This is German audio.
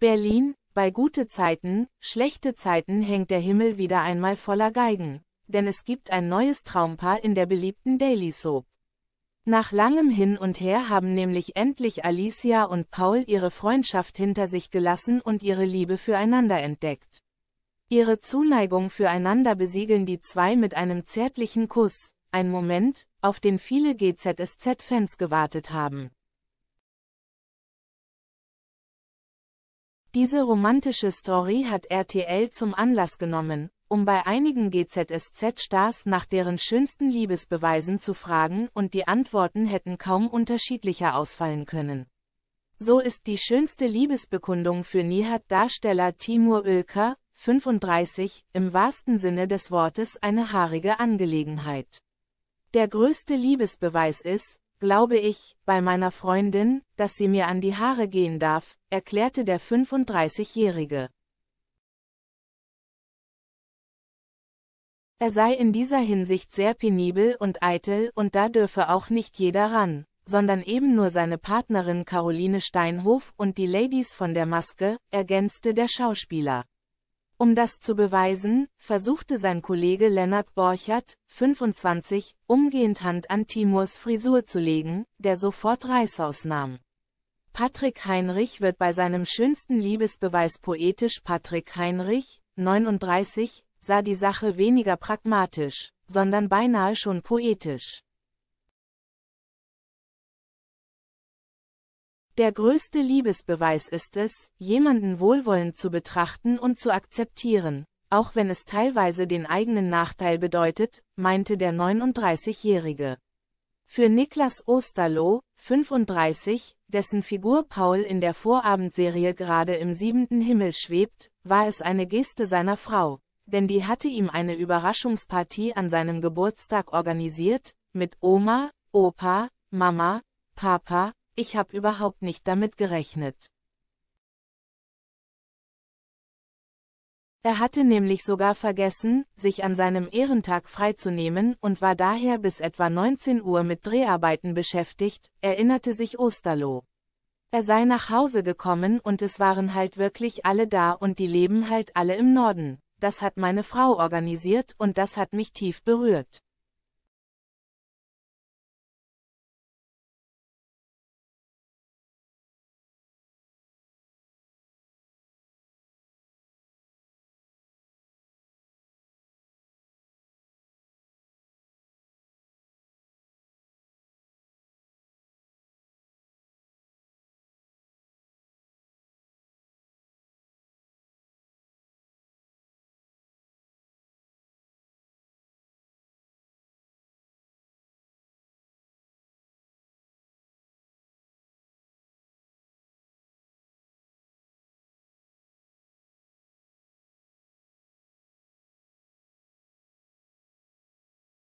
Berlin, bei gute Zeiten, schlechte Zeiten hängt der Himmel wieder einmal voller Geigen, denn es gibt ein neues Traumpaar in der beliebten Daily Soap. Nach langem Hin und Her haben nämlich endlich Alicia und Paul ihre Freundschaft hinter sich gelassen und ihre Liebe füreinander entdeckt. Ihre Zuneigung füreinander besiegeln die zwei mit einem zärtlichen Kuss, ein Moment, auf den viele GZSZ-Fans gewartet haben. Diese romantische Story hat RTL zum Anlass genommen, um bei einigen GZSZ-Stars nach deren schönsten Liebesbeweisen zu fragen und die Antworten hätten kaum unterschiedlicher ausfallen können. So ist die schönste Liebesbekundung für Nihat-Darsteller Timur Ölker, 35, im wahrsten Sinne des Wortes eine haarige Angelegenheit. Der größte Liebesbeweis ist, glaube ich, bei meiner Freundin, dass sie mir an die Haare gehen darf, erklärte der 35-Jährige. Er sei in dieser Hinsicht sehr penibel und eitel und da dürfe auch nicht jeder ran, sondern eben nur seine Partnerin Caroline Steinhof und die Ladies von der Maske, ergänzte der Schauspieler. Um das zu beweisen, versuchte sein Kollege Lennart Borchert, 25, umgehend Hand an Timurs Frisur zu legen, der sofort Reißaus nahm. Patrick Heinrich wird bei seinem schönsten Liebesbeweis poetisch Patrick Heinrich, 39, sah die Sache weniger pragmatisch, sondern beinahe schon poetisch. Der größte Liebesbeweis ist es, jemanden wohlwollend zu betrachten und zu akzeptieren, auch wenn es teilweise den eigenen Nachteil bedeutet, meinte der 39-Jährige. Für Niklas Osterloh, 35, dessen Figur Paul in der Vorabendserie gerade im siebenten Himmel schwebt, war es eine Geste seiner Frau, denn die hatte ihm eine Überraschungspartie an seinem Geburtstag organisiert, mit Oma, Opa, Mama, Papa, ich habe überhaupt nicht damit gerechnet. Er hatte nämlich sogar vergessen, sich an seinem Ehrentag freizunehmen und war daher bis etwa 19 Uhr mit Dreharbeiten beschäftigt, erinnerte sich Osterloh. Er sei nach Hause gekommen und es waren halt wirklich alle da und die leben halt alle im Norden. Das hat meine Frau organisiert und das hat mich tief berührt.